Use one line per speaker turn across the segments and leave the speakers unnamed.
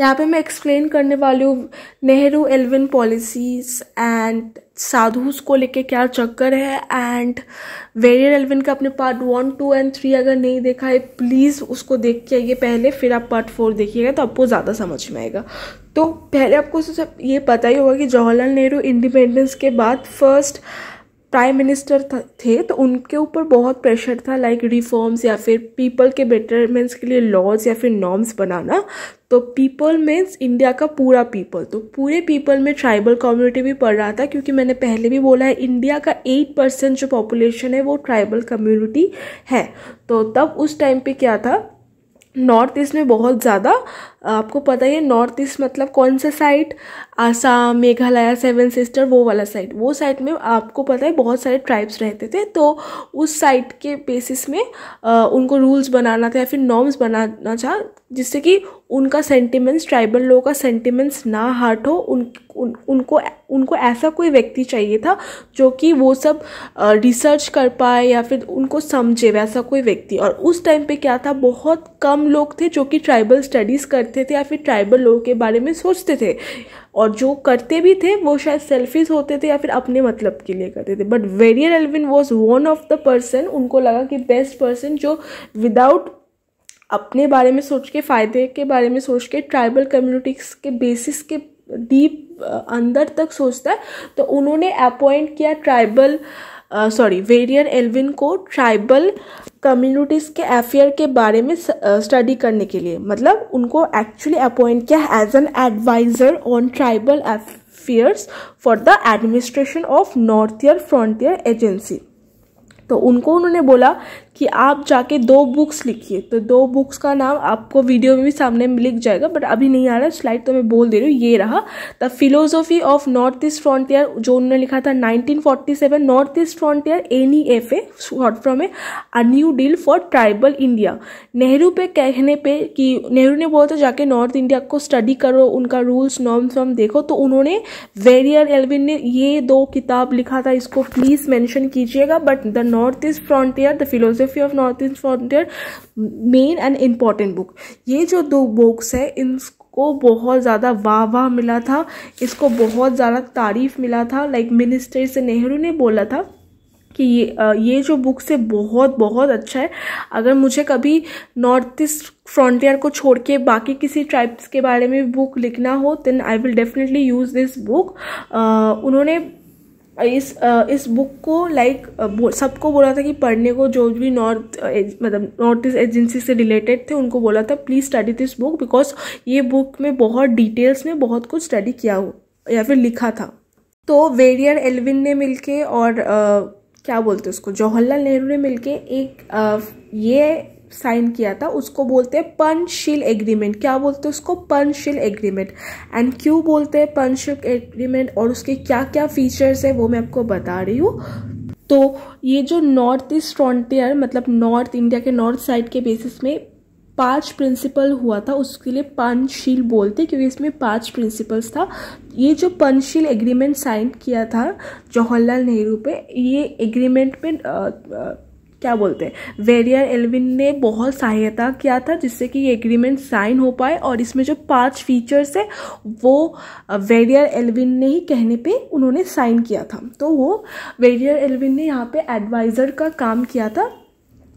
यहाँ पे मैं एक्सप्लेन करने वाली हूँ Nehru Elwin policies and sadhus को लेके क्या चक्कर है एंड वेरियर एलविन का अपने part one two and three अगर नहीं देखा है प्लीज़ उसको देख के आइए पहले फिर आप पार्ट फोर देखिएगा तो आपको ज़्यादा समझ में आएगा तो पहले आपको सब ये पता ही होगा कि जवाहरलाल नेहरू इंडिपेंडेंस के बाद फर्स्ट प्राइम मिनिस्टर थे तो उनके ऊपर बहुत प्रेशर था लाइक रिफॉर्म्स या फिर पीपल के बेटरमेंट्स के लिए लॉज या फिर नॉर्म्स बनाना तो पीपल मीन्स इंडिया का पूरा पीपल तो पूरे पीपल में ट्राइबल कम्युनिटी भी पढ़ रहा था क्योंकि मैंने पहले भी बोला है इंडिया का एट परसेंट जो पॉपुलेशन है वो ट्राइबल कम्युनिटी है तो तब उस टाइम पे क्या था नॉर्थ ईस्ट में बहुत ज़्यादा आपको पता ही है नॉर्थ ईस्ट मतलब कौन सा side Assam Meghalaya seven sister वो वाला साइड वो साइड में आपको पता है बहुत सारे ट्राइब्स रहते थे तो उस साइड के बेसिस में आ, उनको रूल्स बनाना था या फिर नॉर्म्स बनाना था जिससे कि उनका सेंटिमेंट्स ट्राइबल लोगों का सेंटिमेंट्स ना हार्ट हो उन, उन उनको उनको ऐसा कोई व्यक्ति चाहिए था जो कि वो सब रिसर्च कर पाए या फिर उनको समझे वैसा कोई व्यक्ति और उस टाइम पे क्या था बहुत कम लोग थे जो कि ट्राइबल स्टडीज़ कर करते थे या फिर ट्राइबल लोगों के बारे में सोचते थे और जो करते भी थे वो शायद सेल्फीज होते थे या फिर अपने मतलब के लिए करते थे but Verrier Elwin was one of the person उनको लगा कि बेस्ट पर्सन जो विदाउट अपने बारे में सोच के फ़ायदे के बारे में सोच के ट्राइबल कम्युनिटीज़ के बेसिस के डीप अंदर तक सोचता है तो उन्होंने अपॉइंट किया tribal uh, sorry Verrier Elwin को ट्राइबल कम्युनिटीज़ के अफेयर के बारे में स्टडी करने के लिए मतलब उनको एक्चुअली अपॉइंट किया as an adviser on tribal affairs for the administration of north ईयर फ्रंटियर एजेंसी तो उनको उन्होंने बोला कि आप जाके दो बुक्स लिखिए तो दो बुक्स का नाम आपको वीडियो में भी सामने में लिख जाएगा बट अभी नहीं आ रहा स्लाइड तो मैं बोल दे रही हूँ ये रहा the philosophy of north east frontier जो उन्होंने लिखा था 1947 north east frontier N E F A short from a uh new deal for tribal India Nehru पे कहने पे कि नेहरू ने बोला था जाके नॉर्थ इंडिया को स्टडी करो उनका रूल्स नॉर्म्स वॉर्म देखो तो उन्होंने वेरियर एलविन ने ये दो किताब लिखा था इसको प्लीज़ मैंशन कीजिएगा but the north east frontier the philosophy biography of north east frontier main and important book ये जो दो बुक्स है इनको बहुत ज़्यादा वाह वाह मिला था इसको बहुत ज़्यादा तारीफ मिला था लाइक मिनिस्टर से नेहरू ने बोला था कि ये ये जो बुक्स है बहुत बहुत अच्छा है अगर मुझे कभी नॉर्थ ईस्ट फ्रॉन्टियर को छोड़ के बाकी किसी ट्राइब्स के बारे में बुक लिखना हो then I will definitely use this book उन्होंने इस इस बुक को लाइक सबको बोला था कि पढ़ने को जो भी नॉर्थ मतलब नॉर्थ ईस्ट एजेंसी से रिलेटेड थे उनको बोला था please study this book because ये बुक में बहुत डिटेल्स में बहुत कुछ स्टडी किया हो या फिर लिखा था तो वेरियर एलविन ने मिलके और आ, क्या बोलते हैं उसको जवाहरलाल नेहरू ने मिलके एक आ, ये साइन किया था उसको बोलते हैं पंचशील एग्रीमेंट क्या बोलते हैं उसको पंचशील एग्रीमेंट एंड क्यों बोलते हैं पंचशील एग्रीमेंट और उसके क्या क्या फीचर्स है वो मैं आपको बता रही हूँ तो ये जो नॉर्थ ईस्ट फ्रॉन्टियर मतलब नॉर्थ इंडिया के नॉर्थ साइड के बेसिस में पांच प्रिंसिपल हुआ था उसके लिए पंचशील बोलते क्योंकि इसमें पांच प्रिंसिपल्स था ये जो पंचशील एग्रीमेंट साइन किया था जवाहरलाल नेहरू पे ये एग्रीमेंट में आ, आ, क्या बोलते हैं वेरियर एलविन ने बहुत सहायता किया था जिससे कि ये एग्रीमेंट साइन हो पाए और इसमें जो पांच फीचर्स है वो वेरियर एलविन ने ही कहने पे उन्होंने साइन किया था तो वो वेरियर एलविन ने यहाँ पे एडवाइज़र का काम किया था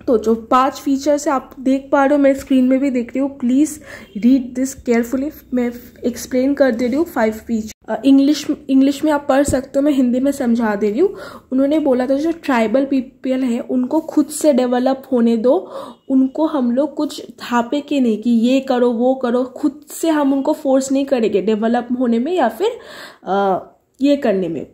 तो जो पांच फीचर्स आप देख पा रहे हो मैं स्क्रीन में भी देख रही हूँ प्लीज़ रीड दिस केयरफुली मैं एक्सप्लेन कर दे रही हूँ फाइव फीचर इंग्लिश इंग्लिश में आप पढ़ सकते हो मैं हिंदी में समझा दे रही हूँ उन्होंने बोला था जो ट्राइबल पीपल हैं उनको खुद से डेवलप होने दो उनको हम लोग कुछ थापे के नहीं कि ये करो वो करो खुद से हम उनको फोर्स नहीं करेंगे डेवलप होने में या फिर आ, ये करने में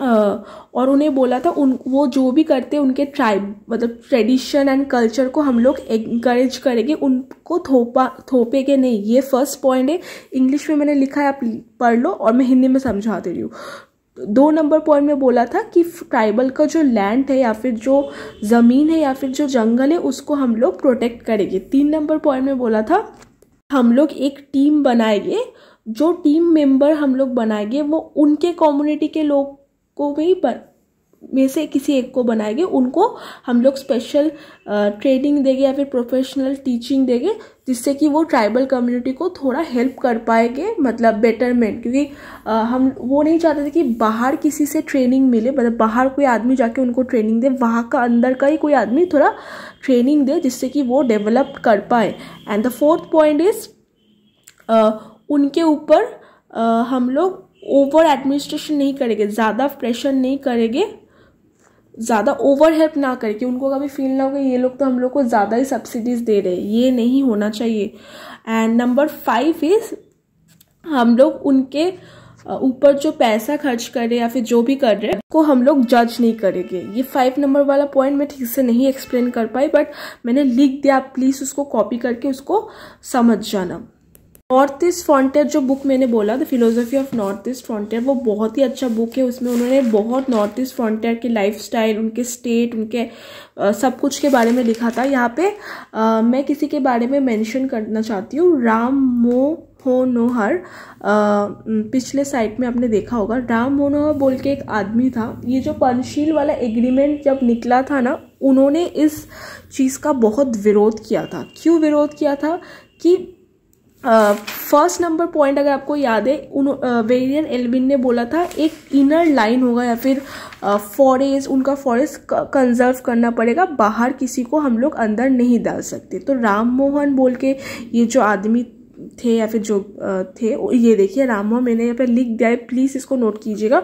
और उन्हें बोला था उन वो जो भी करते उनके ट्राइब मतलब ट्रेडिशन एंड कल्चर को हम लोग इंकरेज करेंगे उनको थोपा थोपेगे नहीं ये फर्स्ट पॉइंट है इंग्लिश में मैंने लिखा है आप पढ़ लो और मैं हिंदी में समझा दे रही हूँ दो नंबर पॉइंट में बोला था कि ट्राइबल का जो लैंड है या फिर जो ज़मीन है या फिर जो जंगल है उसको हम लोग प्रोटेक्ट करेंगे तीन नंबर पॉइंट में बोला था हम लोग एक टीम बनाएंगे जो टीम मेंबर हम लोग बनाएंगे वो उनके कम्युनिटी के लोग को भी पर में से किसी एक को बनाएंगे उनको हम लोग स्पेशल ट्रेनिंग देंगे या फिर प्रोफेशनल टीचिंग देंगे जिससे कि वो ट्राइबल कम्युनिटी को थोड़ा हेल्प कर पाएंगे मतलब बेटरमेंट क्योंकि आ, हम वो नहीं चाहते थे कि बाहर किसी से ट्रेनिंग मिले मतलब बाहर कोई आदमी जाके उनको ट्रेनिंग दे वहाँ का अंदर का ही कोई आदमी थोड़ा ट्रेनिंग दे जिससे कि वो डेवलप कर पाए and the fourth point is उनके ऊपर हम लोग ओवर एडमिनिस्ट्रेशन नहीं करेंगे ज़्यादा प्रेशर नहीं करेंगे ज़्यादा ओवर हेल्प ना करेंगे उनको कभी फील ना हो कि ये लोग तो हम लोग को ज़्यादा ही सब्सिडीज़ दे रहे हैं ये नहीं होना चाहिए एंड नंबर फाइव इज़ हम लोग उनके ऊपर जो पैसा खर्च कर रहे या फिर जो भी कर रहे हैं को हम लोग जज नहीं करेंगे ये फाइव नंबर वाला पॉइंट मैं ठीक से नहीं एक्सप्लेन कर पाई बट मैंने लिख दिया प्लीज़ उसको कॉपी करके उसको समझ जाना नॉर्थ ईस्ट फ्रॉन्टियर जो बुक मैंने बोला the philosophy of north east frontier वो बहुत ही अच्छा बुक है उसमें उन्होंने बहुत नॉर्थ ईस्ट फ्रॉन्टियर के लाइफ स्टाइल उनके स्टेट उनके आ, सब कुछ के बारे में लिखा था यहाँ पे आ, मैं किसी के बारे में मेंशन करना चाहती हूँ राम मो हो नोहर पिछले साइट में आपने देखा होगा राम मोनोहर बोल के एक आदमी था ये जो पंशील वाला एग्रीमेंट जब निकला था ना उन्होंने इस चीज़ का बहुत विरोध किया था क्यों विरोध किया था कि फर्स्ट नंबर पॉइंट अगर आपको याद है उन वेरियन एल्विन ने बोला था एक इनर लाइन होगा या फिर फॉरेस्ट उनका फॉरेस्ट कंजर्व करना पड़ेगा बाहर किसी को हम लोग अंदर नहीं डाल सकते तो राम मोहन बोल के ये जो आदमी थे या फिर जो थे ये देखिए रामो मैंने यहाँ पर लिख दिया है प्लीज़ इसको नोट कीजिएगा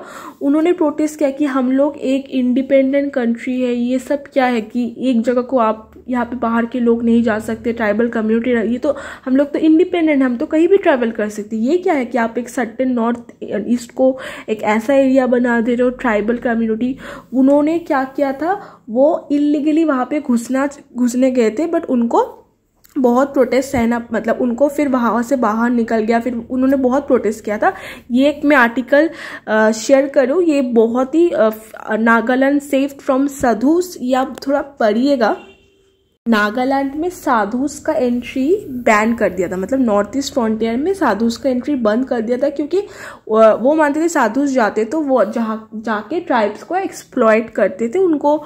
उन्होंने प्रोटेस्ट किया कि हम लोग एक इंडिपेंडेंट कंट्री है ये सब क्या है कि एक जगह को आप यहाँ पे बाहर के लोग नहीं जा सकते ट्राइबल कम्युनिटी ये तो हम लोग तो इंडिपेंडेंट हम तो कहीं भी ट्रैवल कर सकते ये क्या है कि आप एक सर्टन नॉर्थ ईस्ट को एक ऐसा एरिया बना दे रहे हो ट्राइबल कम्युनिटी उन्होंने क्या किया था वो इलीगली वहाँ पे घुसना घुसने गए थे बट उनको बहुत प्रोटेस्ट सहना मतलब उनको फिर वहाँ से बाहर निकल गया फिर उन्होंने बहुत प्रोटेस्ट किया था ये एक मैं आर्टिकल शेयर करूँ ये बहुत ही नागालैंड सेफ फ्रॉम साधुस ये आप थोड़ा पढ़िएगा नागालैंड में साधुस का एंट्री बैन कर दिया था मतलब नॉर्थ ईस्ट फ्रंटियर में साधुस का एंट्री बंद कर दिया था क्योंकि वो मानते थे साधुस जाते तो वो जहाँ जाके ट्राइब्स को एक्सप्लॉयट करते थे उनको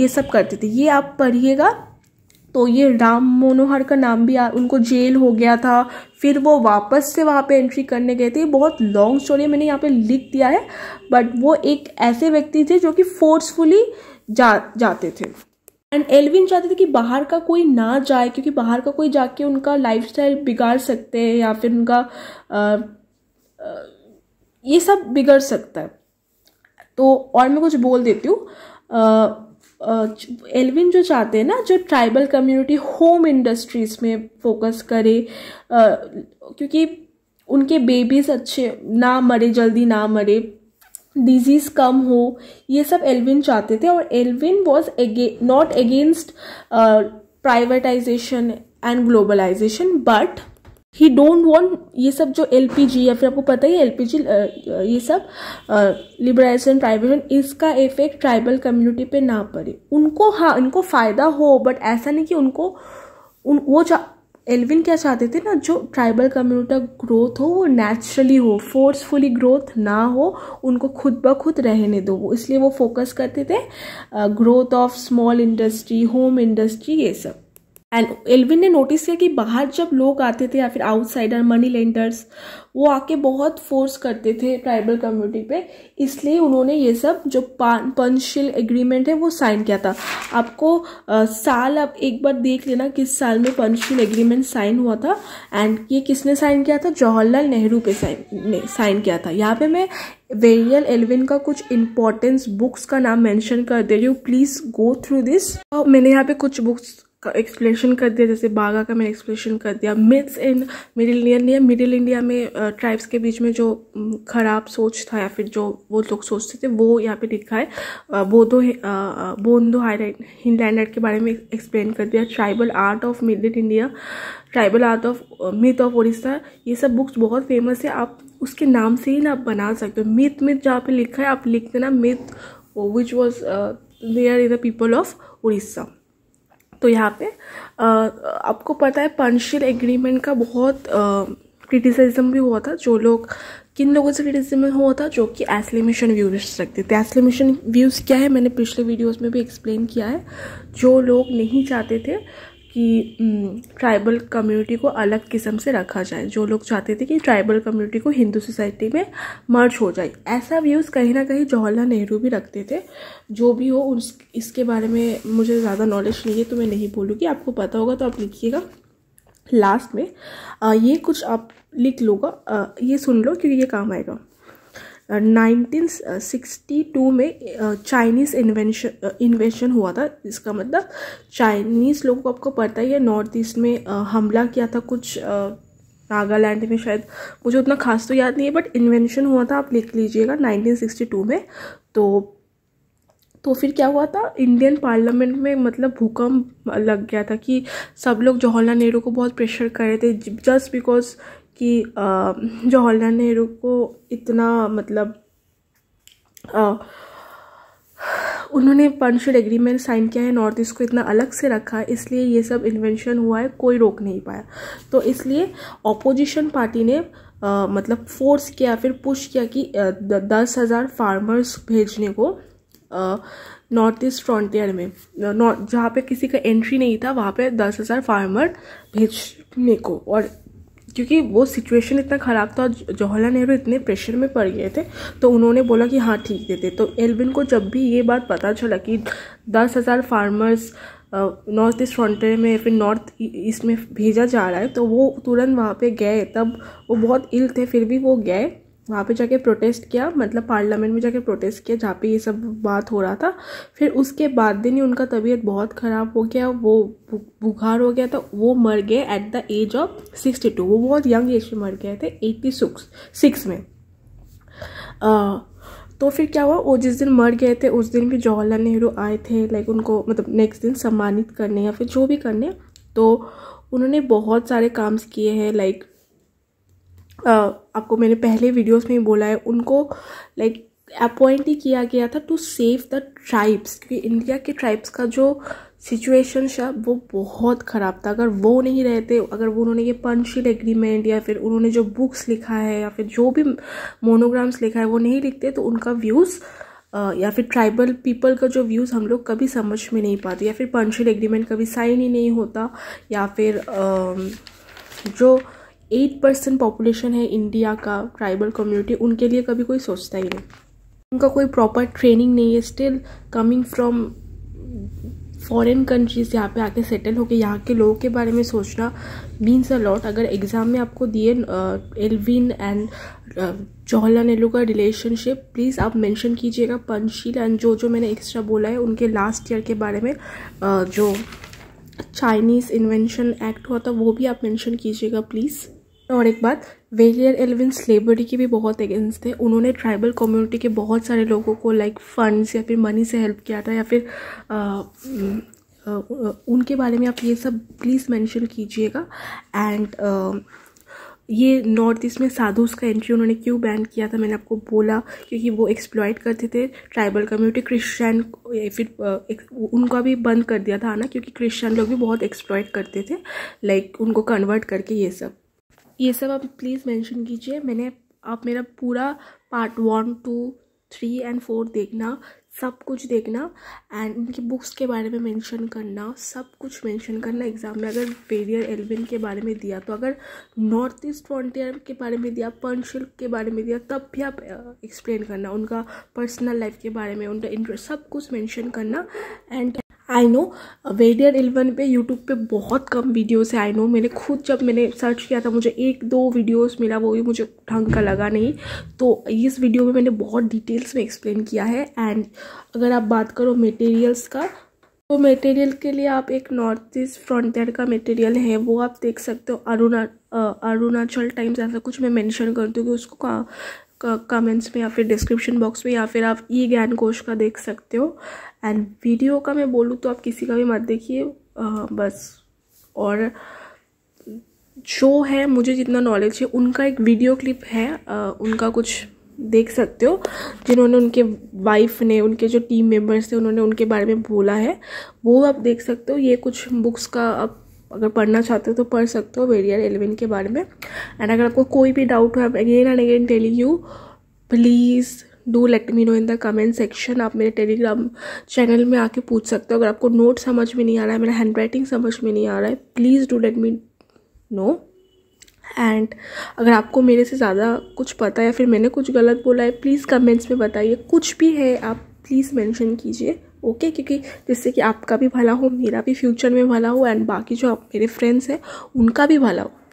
ये सब करते थे ये आप पढ़िएगा तो ये राम मनोहर का नाम भी आ, उनको जेल हो गया था फिर वो वापस से वहाँ पे एंट्री करने गए थे बहुत लॉन्ग स्टोरी मैंने यहाँ पे लिख दिया है बट वो एक ऐसे व्यक्ति थे जो कि फोर्सफुली जा जाते थे एंड एलविन चाहते थे कि बाहर का कोई ना जाए क्योंकि बाहर का कोई जाके उनका लाइफ बिगाड़ सकते हैं या फिर उनका आ, आ, ये सब बिगड़ सकता है तो और मैं कुछ बोल देती हूँ एलविन जो चाहते हैं ना जो ट्राइबल कम्युनिटी होम इंडस्ट्रीज में फोकस करे क्योंकि उनके बेबीज़ अच्छे ना मरे जल्दी ना मरे डिजीज़ कम हो ये सब एलविन चाहते थे और एलविन वॉज अगे not against privatization and globalization but he don't want ये सब जो एल पी जी या फिर आपको पता ही एल पी जी ये सब लिबराइजेशन प्राइवेशन इसका इफेक्ट ट्राइबल कम्युनिटी पे ना पड़े उनको हाँ इनको फ़ायदा हो बट ऐसा नहीं कि उनको उन वो एलविन क्या चाहते थे ना जो ट्राइबल कम्युनिटी का ग्रोथ हो वो नेचुरली हो फोर्सफुली ग्रोथ ना हो उनको खुद ब खुद रहने दो वो इसलिए वो फोकस करते थे growth of small industry home industry ये सब एंड एल्विन ने नोटिस किया कि बाहर जब लोग आते थे या फिर आउटसाइडर मनी लेंडर्स वो आके बहुत फोर्स करते थे ट्राइबल कम्युनिटी पे इसलिए उन्होंने ये सब जो पंचशिल एग्रीमेंट है वो साइन किया था आपको आ, साल आप एक बार देख लेना किस साल में पंचशिल एग्रीमेंट साइन हुआ था एंड ये किसने साइन किया था जवाहरलाल नेहरू पे साइन ने साइन किया था यहाँ पे मैं वेरियल एलविन का कुछ इंपॉर्टेंस बुक्स का नाम मैंशन कर दे रही हूँ प्लीज़ गो थ्रू दिस मैंने यहाँ पे कुछ बुक्स का एक्सप्लेनेशन कर दिया जैसे बागा का मैंने एक्सप्लेनेशन कर दिया myths in middle India middle India में ट्राइब्स के बीच में जो खराब सोच था या फिर जो वो लोग सोचते थे वो यहाँ पे लिखा है बोधो बोंदो हिंडलैंडर के बारे में एक्सप्लेन कर दिया tribal art of middle India tribal art of myth of Orissa ये सब बुक्स बहुत फेमस है आप उसके नाम से ही ना आप बना सकते हो मिथ मिथ जहाँ पर लिखा है आप लिख देना myth which was there in the people of Orissa तो यहाँ पे आ, आपको पता है पंशियल एग्रीमेंट का बहुत क्रिटिसिज्म भी हुआ था जो लोग किन लोगों से क्रिटिसिज्म हुआ था जो कि एसलिमेशन व्यूज रखते थे एसलिमेशन व्यूज़ क्या है मैंने पिछले वीडियोस में भी एक्सप्लेन किया है जो लोग नहीं चाहते थे कि ट्राइबल कम्युनिटी को अलग किस्म से रखा जाए जो लोग चाहते थे कि ट्राइबल कम्युनिटी को हिंदू सोसाइटी में मर्ज हो जाए ऐसा व्यूज़ कहीं ना कहीं जवाहरलाल नेहरू भी रखते थे जो भी हो उस इसके बारे में मुझे ज़्यादा नॉलेज नहीं है तो मैं नहीं बोलूँगी आपको पता होगा तो आप लिखिएगा लास्ट में आ, ये कुछ आप लिख लोगा आ, ये सुन लो क्योंकि ये काम आएगा 1962 में चाइनीज़ इन्वेंशन इन्वेशन हुआ था इसका मतलब चाइनीज़ लोगों को आपको पता ही है नॉर्थ ईस्ट में हमला किया था कुछ नागालैंड में शायद मुझे उतना खास तो याद नहीं है बट इन्वेंशन हुआ था आप लिख लीजिएगा 1962 में तो तो फिर क्या हुआ था इंडियन पार्लियामेंट में मतलब भूकंप लग गया था कि सब लोग जवाहरलाल नेहरू को बहुत प्रेशर कर रहे थे जस्ट बिकॉज कि जवाहरलाल नेहरू को इतना मतलब आ, उन्होंने पनशिल एग्रीमेंट साइन किया है नॉर्थ ईस्ट को इतना अलग से रखा है इसलिए ये सब इन्वेंशन हुआ है कोई रोक नहीं पाया तो इसलिए ऑपोजिशन पार्टी ने आ, मतलब फोर्स किया फिर पुश किया कि दस हज़ार फार्मर्स भेजने को नॉर्थ ईस्ट फ्रंटियर में जहाँ पे किसी का एंट्री नहीं था वहाँ पे दस हज़ार फार्मर भेजने को और क्योंकि वो सिचुएशन इतना ख़राब था जवाहरलाल नेहरू इतने प्रेशर में पड़ गए थे तो उन्होंने बोला कि हाँ ठीक देते तो एलविन को जब भी ये बात पता चला कि दस हज़ार फार्मर्स नॉर्थ ईस्ट फ्रंटियर में फिर नॉर्थ ईस्ट e-, में भेजा जा रहा है तो वो तुरंत वहाँ पे गए तब वो बहुत इल थे फिर भी वो गए वहाँ पे जाके प्रोटेस्ट किया मतलब पार्लियामेंट में जाके प्रोटेस्ट किया जहाँ पे ये सब बात हो रहा था फिर उसके बाद दिन ही उनका तबीयत बहुत ख़राब हो गया वो बुखार हो गया था वो मर गए at the age of sixty two वो बहुत यंग एज में मर गए थे एट्टी सिक्स सिक्स में आ, तो फिर क्या हुआ वो जिस दिन मर गए थे उस दिन भी जवाहरलाल नेहरू आए थे लाइक उनको मतलब नेक्स्ट दिन सम्मानित करने या फिर जो भी करने तो उन्होंने बहुत सारे काम्स किए हैं लाइक आपको मैंने पहले वीडियोस में बोला है उनको लाइक अपॉइंट ही किया गया था टू सेव द ट्राइब्स क्योंकि इंडिया के ट्राइब्स का जो सिचुएशन था वो बहुत ख़राब था अगर वो नहीं रहते अगर वो उन्होंने ये पंचशील एग्रीमेंट या फिर उन्होंने जो बुक्स लिखा है या फिर जो भी मोनोग्राम्स लिखा है वो नहीं लिखते तो उनका व्यूज़ या फिर ट्राइबल पीपल का जो व्यूज़ हम लोग कभी समझ में नहीं पाते या फिर पंचशील एग्रीमेंट कभी साइन ही नहीं होता या फिर जो एट परसेंट पॉपुलेशन है इंडिया का ट्राइबल कम्युनिटी उनके लिए कभी कोई सोचता ही नहीं उनका कोई प्रॉपर ट्रेनिंग नहीं है still coming from foreign countries यहाँ पे आके सेटल होके यहाँ के लोगों के बारे में सोचना मीन्स अ लॉट अगर एग्ज़ाम में आपको दिए एलविन एंड जवाहरलाल नेहरू का रिलेशनशिप प्लीज़ आप मेंशन कीजिएगा पंशील एंड जो जो मैंने एक्स्ट्रा बोला है उनके लास्ट ईयर के बारे में uh, जो चाइनीज़ इन्वेंशन एक्ट हुआ था वो भी आप मेंशन कीजिएगा प्लीज़ और एक बात वेलियर एलविन स्लेबरी के भी बहुत अगेंस्ट थे उन्होंने ट्राइबल कम्युनिटी के बहुत सारे लोगों को लाइक फंड्स या फिर मनी से हेल्प किया था या फिर आ, आ, उनके बारे में आप ये सब प्लीज़ मेंशन कीजिएगा एंड ये नॉर्थ ईस्ट में साधुस का एंट्री उन्होंने क्यों बैन किया था मैंने आपको बोला क्योंकि वो एक्सप्लॉयट करते थे ट्राइबल कम्युनिटी क्रिश्चियन फिर उनका भी बंद कर दिया था ना क्योंकि क्रिश्चियन लोग भी बहुत एक्सप्लॉयट करते थे लाइक उनको कन्वर्ट करके ये सब ये सब आप प्लीज़ मेंशन कीजिए मैंने आप मेरा पूरा part one two three and four देखना सब कुछ देखना एंड उनकी बुक्स के बारे में मेंशन करना सब कुछ मेंशन करना एग्ज़ाम में अगर पेरियर एलविन के बारे में दिया तो अगर नॉर्थ ईस्ट फ्रंटियर के बारे में दिया पंचशिल्प के बारे में दिया तब भी आप एक्सप्लेन करना उनका पर्सनल लाइफ के बारे में उनका इंटरेस्ट सब कुछ मेंशन करना एंड आई नो वेडियर एलेवन पे यूट्यूब पे बहुत कम वीडियोस है आई नो मैंने खुद जब मैंने सर्च किया था मुझे एक दो वीडियोस मिला वो भी मुझे ढंग का लगा नहीं तो इस वीडियो में मैंने बहुत डिटेल्स में एक्सप्लेन किया है एंड अगर आप बात करो मटेरियल्स का तो मटेरियल के लिए आप एक नॉर्थ ईस्ट फ्रंटियर का मटेरियल है वो आप देख सकते हो अरुणा अरुणाचल टाइम्स ऐसा कुछ मैं मेंशन करती हूँ कि उसको कमेंट्स में या फिर डिस्क्रिप्शन बॉक्स में या फिर आप ई ज्ञान कोश का देख सकते हो एंड वीडियो का मैं बोलूँ तो आप किसी का भी मत देखिए बस और जो है मुझे जितना नॉलेज है उनका एक वीडियो क्लिप है आ, उनका कुछ देख सकते हो जिन्होंने उनके वाइफ ने उनके जो टीम मेंबर्स थे उन्होंने उनके बारे में बोला है वो आप देख सकते हो ये कुछ बुक्स का आप अगर पढ़ना चाहते हो तो पढ़ सकते हो वेरियर एलेवन के बारे में एंड अगर आपको कोई भी डाउट हो again and again telling you please do let me know in the comment section आप मेरे टेलीग्राम चैनल में आके पूछ सकते हो अगर आपको नोट समझ में नहीं आ रहा है मेरा हैंड राइटिंग समझ में नहीं आ रहा है please do let me know एंड अगर आपको मेरे से ज़्यादा कुछ पता है या फिर मैंने कुछ गलत बोला है प्लीज़ कमेंट्स में बताइए कुछ भी है आप प्लीज़ मैंशन कीजिए ओके क्योंकि जिससे कि आपका भी भला हो मेरा भी फ्यूचर में भला हो एंड बाकी जो आप मेरे फ्रेंड्स हैं उनका भी भला हो